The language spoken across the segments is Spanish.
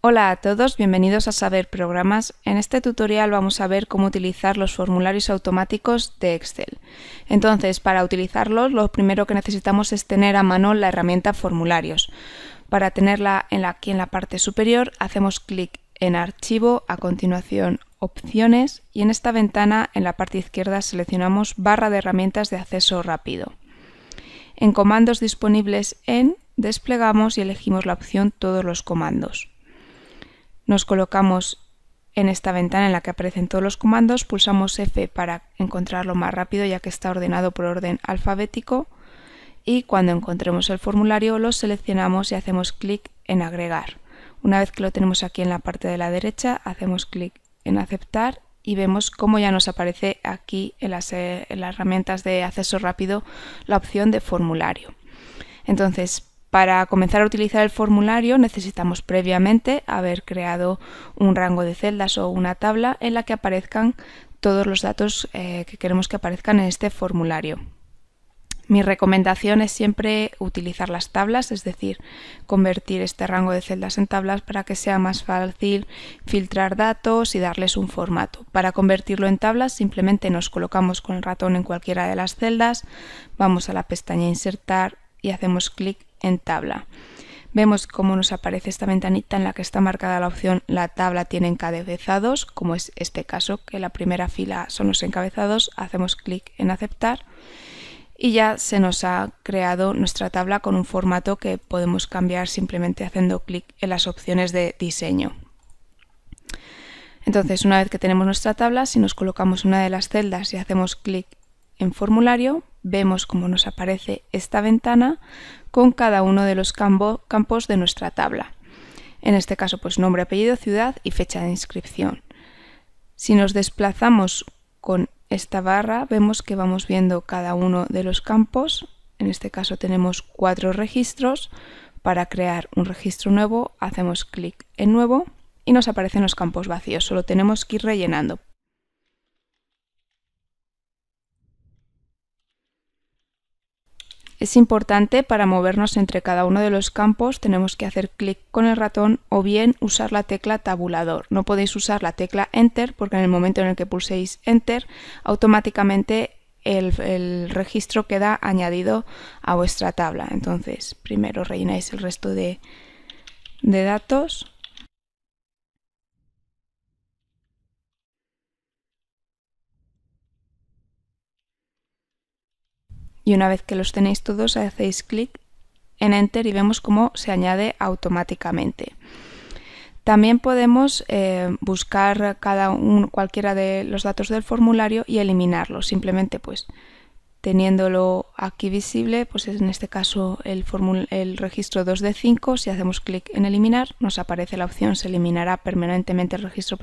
Hola a todos, bienvenidos a Saber Programas. En este tutorial vamos a ver cómo utilizar los formularios automáticos de Excel. Entonces, para utilizarlos, lo primero que necesitamos es tener a mano la herramienta Formularios. Para tenerla en la, aquí en la parte superior, hacemos clic en Archivo, a continuación Opciones y en esta ventana, en la parte izquierda, seleccionamos Barra de herramientas de acceso rápido. En Comandos disponibles en, desplegamos y elegimos la opción Todos los comandos. Nos colocamos en esta ventana en la que aparecen todos los comandos, pulsamos F para encontrarlo más rápido ya que está ordenado por orden alfabético y cuando encontremos el formulario lo seleccionamos y hacemos clic en agregar. Una vez que lo tenemos aquí en la parte de la derecha, hacemos clic en aceptar y vemos cómo ya nos aparece aquí en las, eh, herramientas de acceso rápido la opción de formulario. Entonces, para comenzar a utilizar el formulario necesitamos previamente haber creado un rango de celdas o una tabla en la que aparezcan todos los datos eh, que queremos que aparezcan en este formulario. Mi recomendación es siempre utilizar las tablas, es decir, convertir este rango de celdas en tablas para que sea más fácil filtrar datos y darles un formato. Para convertirlo en tablas simplemente nos colocamos con el ratón en cualquiera de las celdas, vamos a la pestaña Insertar y hacemos clic en tabla. Vemos cómo nos aparece esta ventanita en la que está marcada la opción la tabla tiene encabezados, como es este caso, que la primera fila son los encabezados, hacemos clic en aceptar y ya se nos ha creado nuestra tabla con un formato que podemos cambiar simplemente haciendo clic en las opciones de diseño. Entonces, una vez que tenemos nuestra tabla, si nos colocamos una de las celdas y hacemos clic en formulario, vemos cómo nos aparece esta ventana con cada uno de los campos de nuestra tabla. En este caso, pues nombre, apellido, ciudad y fecha de inscripción. Si nos desplazamos con esta barra, vemos que vamos viendo cada uno de los campos. En este caso tenemos cuatro registros. Para crear un registro nuevo, hacemos clic en Nuevo y nos aparecen los campos vacíos. Solo tenemos que ir rellenando. Es importante para movernos entre cada uno de los campos tenemos que hacer clic con el ratón o bien usar la tecla tabulador. No podéis usar la tecla Enter porque en el momento en el que pulséis Enter automáticamente el, registro queda añadido a vuestra tabla. Entonces primero rellenáis el resto de datos y una vez que los tenéis todos hacéis clic en Enter y vemos cómo se añade automáticamente. También podemos eh, buscar cada cualquiera de los datos del formulario y eliminarlo. simplemente pues teniéndolo aquí visible, pues en este caso el, registro 2 de 5, si hacemos clic en eliminar nos aparece la opción se eliminará permanentemente el registro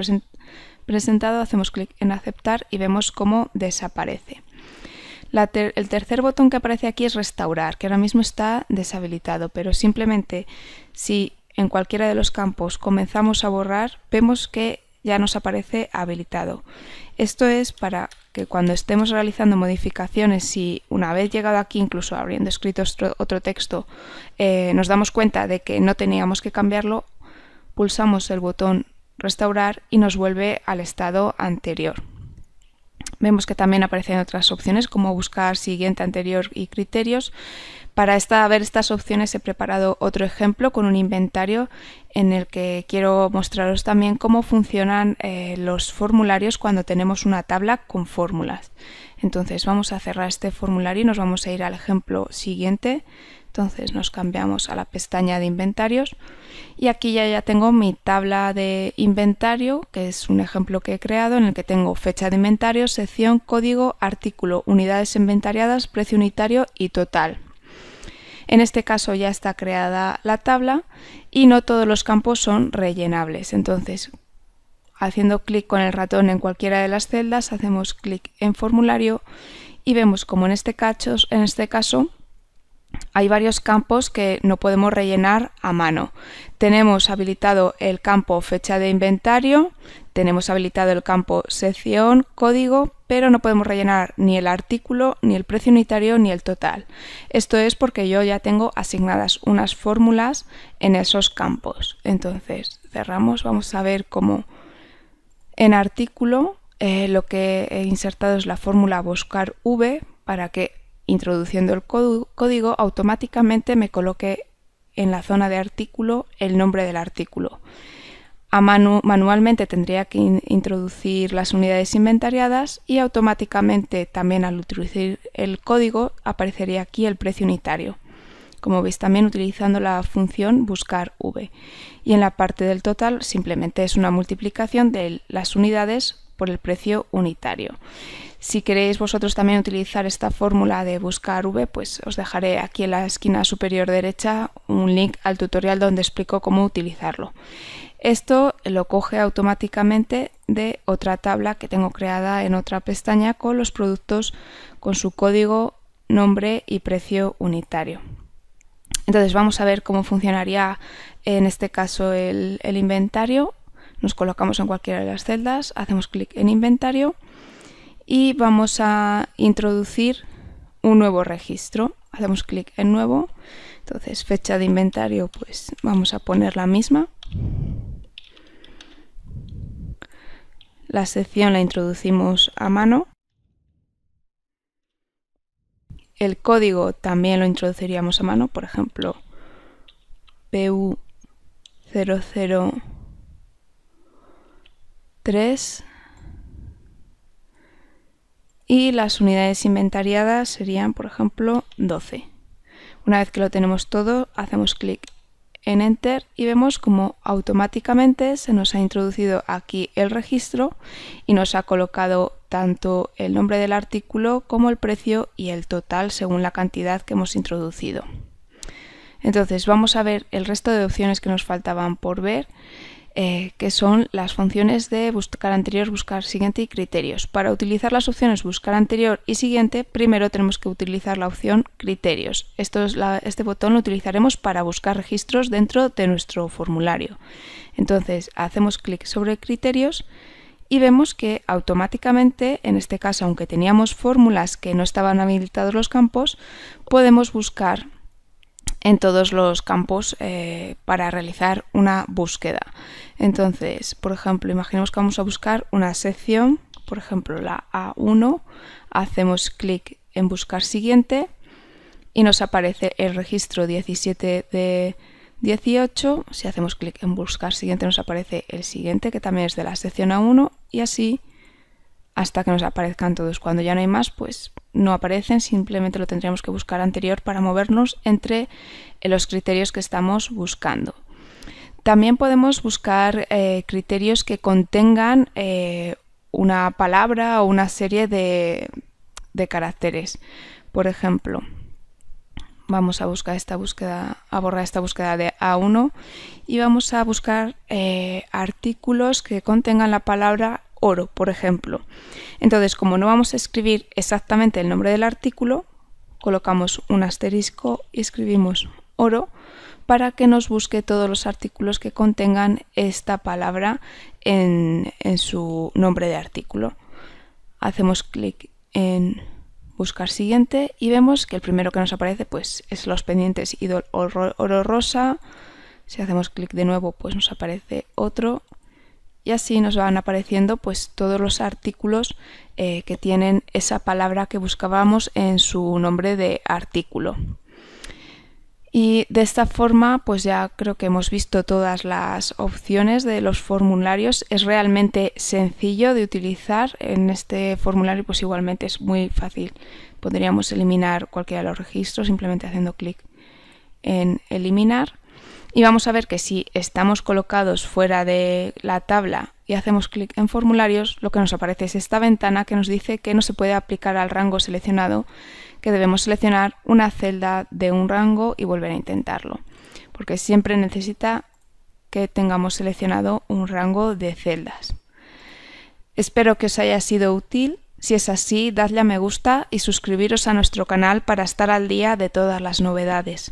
presentado, hacemos clic en aceptar y vemos cómo desaparece el tercer botón que aparece aquí es restaurar, que ahora mismo está deshabilitado, pero simplemente si en cualquiera de los campos comenzamos a borrar, vemos que ya nos aparece habilitado. Esto es para que cuando estemos realizando modificaciones, si una vez llegado aquí, incluso habiendo escrito otro texto, eh, nos damos cuenta de que no teníamos que cambiarlo, pulsamos el botón restaurar y nos vuelve al estado anterior. Vemos que también aparecen otras opciones como buscar siguiente, anterior y criterios. Para esta, ver estas opciones he preparado otro ejemplo con un inventario en el que quiero mostraros también cómo funcionan eh, los formularios cuando tenemos una tabla con fórmulas. Entonces vamos a cerrar este formulario y nos vamos a ir al ejemplo siguiente entonces nos cambiamos a la pestaña de inventarios y aquí ya, ya tengo mi tabla de inventario, que es un ejemplo que he creado en el que tengo fecha de inventario, sección, código, artículo, unidades inventariadas, precio unitario y total. En este caso ya está creada la tabla y no todos los campos son rellenables. Entonces, haciendo clic con el ratón en cualquiera de las celdas, hacemos clic en formulario y vemos como en este en este caso hay varios campos que no podemos rellenar a mano. Tenemos habilitado el campo fecha de inventario, tenemos habilitado el campo sección, código, pero no podemos rellenar ni el artículo, ni el precio unitario, ni el total. Esto es porque yo ya tengo asignadas unas fórmulas en esos campos. Entonces, cerramos, vamos a ver cómo en artículo eh, lo que he insertado es la fórmula buscar v para que introduciendo el código automáticamente me coloque en la zona de artículo el nombre del artículo. A manualmente tendría que introducir las unidades inventariadas y automáticamente también al introducir el código aparecería aquí el precio unitario. Como veis también utilizando la función buscar v. Y en la parte del total simplemente es una multiplicación de las unidades por el precio unitario. Si queréis vosotros también utilizar esta fórmula de buscar V, pues os dejaré aquí en la esquina superior derecha un link al tutorial donde explico cómo utilizarlo. Esto lo coge automáticamente de otra tabla que tengo creada en otra pestaña con los productos con su código, nombre y precio unitario. Entonces vamos a ver cómo funcionaría en este caso el, el inventario nos colocamos en cualquiera de las celdas, hacemos clic en inventario y vamos a introducir un nuevo registro. Hacemos clic en nuevo, entonces fecha de inventario pues vamos a poner la misma. La sección la introducimos a mano. El código también lo introduciríamos a mano, por ejemplo, PU00 3 y las unidades inventariadas serían, por ejemplo, 12. Una vez que lo tenemos todo, hacemos clic en Enter y vemos como automáticamente se nos ha introducido aquí el registro y nos ha colocado tanto el nombre del artículo como el precio y el total según la cantidad que hemos introducido. Entonces vamos a ver el resto de opciones que nos faltaban por ver eh, que son las funciones de buscar anterior, buscar siguiente y criterios. Para utilizar las opciones buscar anterior y siguiente, primero tenemos que utilizar la opción criterios. Esto es este botón lo utilizaremos para buscar registros dentro de nuestro formulario. Entonces hacemos clic sobre criterios y vemos que automáticamente, en este caso aunque teníamos fórmulas que no estaban habilitados los campos, podemos buscar en todos los campos eh, para realizar una búsqueda. Entonces, por ejemplo, imaginemos que vamos a buscar una sección, por ejemplo, la A1, hacemos clic en buscar siguiente y nos aparece el registro 17 de 18. Si hacemos clic en buscar siguiente nos aparece el siguiente, que también es de la sección A1 y así hasta que nos aparezcan todos. Cuando ya no hay más, pues no aparecen, simplemente lo tendríamos que buscar anterior para movernos entre eh, los criterios que estamos buscando. También podemos buscar eh, criterios que contengan eh, una palabra o una serie de, caracteres. Por ejemplo, vamos a buscar esta búsqueda, a borrar esta búsqueda de A1 y vamos a buscar artículos que contengan la palabra oro, por ejemplo. Entonces, como no vamos a escribir exactamente el nombre del artículo, colocamos un asterisco y escribimos oro para que nos busque todos los artículos que contengan esta palabra en, su nombre de artículo. Hacemos clic en buscar siguiente y vemos que el primero que nos aparece pues es los pendientes y oro, oro rosa. Si hacemos clic de nuevo pues nos aparece otro y así nos van apareciendo pues todos los artículos eh, que tienen esa palabra que buscábamos en su nombre de artículo. Y de esta forma, pues ya creo que hemos visto todas las opciones de los formularios. Es realmente sencillo de utilizar. En este formulario, pues igualmente es muy fácil. Podríamos eliminar cualquiera de los registros simplemente haciendo clic en eliminar y vamos a ver que si estamos colocados fuera de la tabla y hacemos clic en formularios, lo que nos aparece es esta ventana que nos dice que no se puede aplicar al rango seleccionado, que debemos seleccionar una celda de un rango y volver a intentarlo, porque siempre necesita que tengamos seleccionado un rango de celdas. Espero que os haya sido útil. Si es así, dadle a me gusta y suscribiros a nuestro canal para estar al día de todas las novedades.